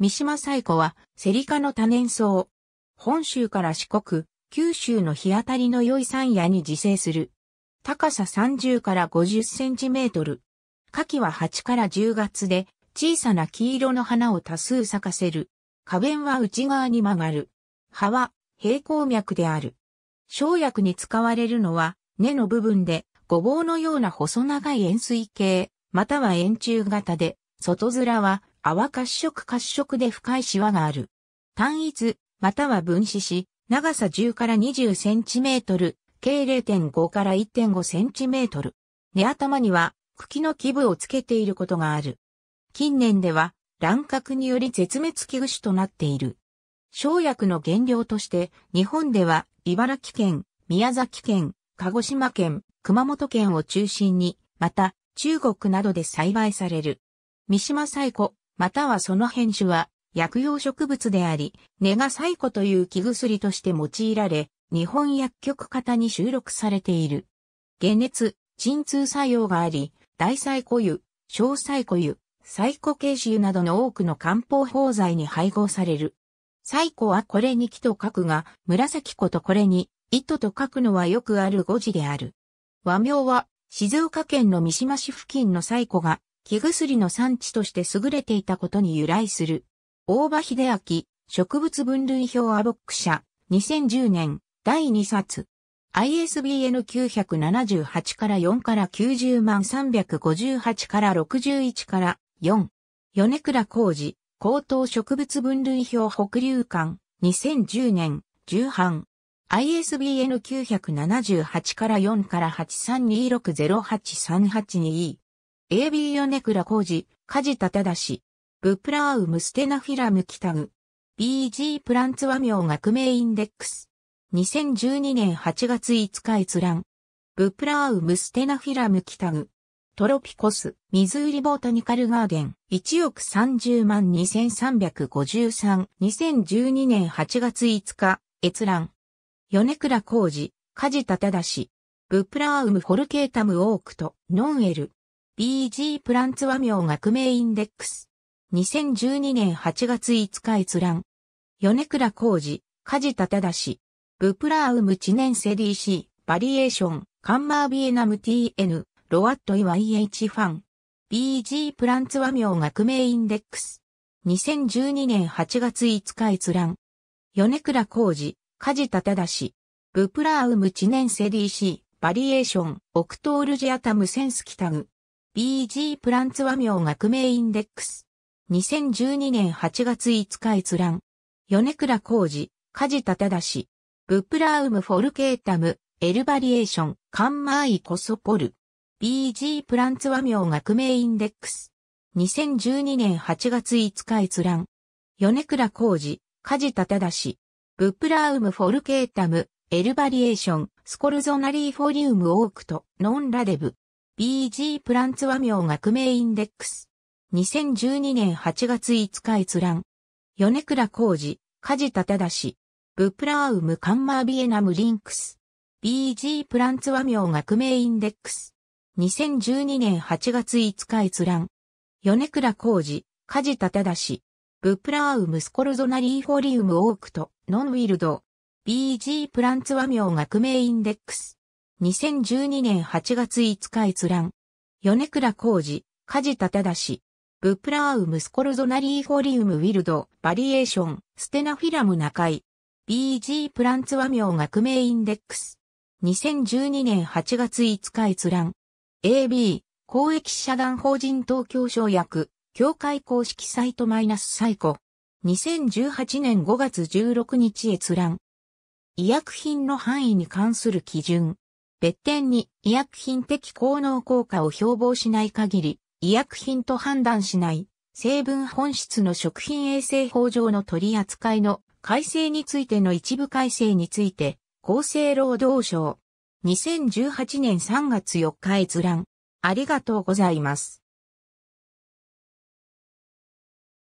三島最古は、セリ科の多年草。本州から四国、九州の日当たりの良い山野に自生する。高さ30から50センチメートル。夏季は8から10月で、小さな黄色の花を多数咲かせる。花弁は内側に曲がる。葉は平行脈である。生薬に使われるのは、根の部分で、ごぼうのような細長い円錐形、または円柱型で、外面は泡褐色褐色で深いシワがある。単一、または分子し、長さ10から20センチメートル、計0.5から1.5センチメートル。根頭には茎の基部をつけていることがある。近年では乱獲により絶滅危惧種となっている。生薬の原料として日本では茨城県、宮崎県、鹿児島県、熊本県を中心に、また中国などで栽培される。三島最古。またはその変種は薬用植物であり、ネガサイコという木薬として用いられ、日本薬局型に収録されている。解熱、鎮痛作用があり、大サイコ油、小サイコ油、サイコケシ油などの多くの漢方法材に配合される。サイコはこれに木と書くが、紫子とこれに糸と書くのはよくある語字である。和名は、静岡県の三島市付近のサイコが木薬の産地として優れていたことに由来する。大場秀明、植物分類表アボック社、2010年、第2冊。ISBN 978から4から90万358から61から4。米倉浩二、高等植物分類表北流館、2010年、重版。ISBN 978から4から8 3 2 6 0 8 3 8 2 AB ジ、カジタタダシ、ブプラウムステナフィラムキタグ、BG プランツワミョウ。学名インデックス。2012年8月5日閲覧。ブプラウムステナフィラムキタグ、トロピコス、ミズーリボータニカルガーデン、1億30万2353、2012年8月5日、閲覧。ヨネクラジ、カジタタダシ、ブプラウムフォルケータムオークと、ノンエル、BG プランツ和名学名インデックス。2012年8月5日閲覧。米倉浩二、梶田氏。ブプラウム知念セ DC、バリエーション、カンマービエナム TN、ロワット YH ファン。BG プランツ和名学名インデックス。2012年8月5日閲覧。米倉浩二、梶田氏。ブプラウム知念セ DC、バリエーション、オクトールジアタムセンスキタグ。BG プランツ和名学名インデックス。2012年8月5日閲覧。米倉浩二、梶田忠。ブプラウムフォルケータム、エルバリエーション、カンマーイコソポル。BG プランツ和名学名インデックス。2012年8月5日閲覧。米倉浩二、梶田忠。ブプラウムフォルケータム、エルバリエーション、スコルゾナリーフォリウムオークト、ノンラデブ。BG プランツ和名学名インデックス。2012年8月5日閲覧。米倉浩二、梶田忠。ブプラウムカンマービエナムリンクス。BG プランツ和名学名インデックス。2012年8月5日閲覧。米倉浩二、梶田忠。ブプラウムスコルゾナリーフォリウムオークト、ノンウィルド。BG プランツ和名学名インデックス。2012年8月5日閲覧。米倉浩二、梶田正。ブプラウムスコルゾナリーフォリウムウィルド、バリエーション、ステナフィラム中井。BG プランツ和名学名インデックス。2012年8月5日閲覧。AB、公益社団法人東京省役、協会公式サイトマイナスサイコ。2018年5月16日閲覧。医薬品の範囲に関する基準。別点に医薬品的効能効果を標榜しない限り、医薬品と判断しない成分本質の食品衛生法上の取り扱いの改正についての一部改正について、厚生労働省。2018年3月4日閲覧。ありがとうございます。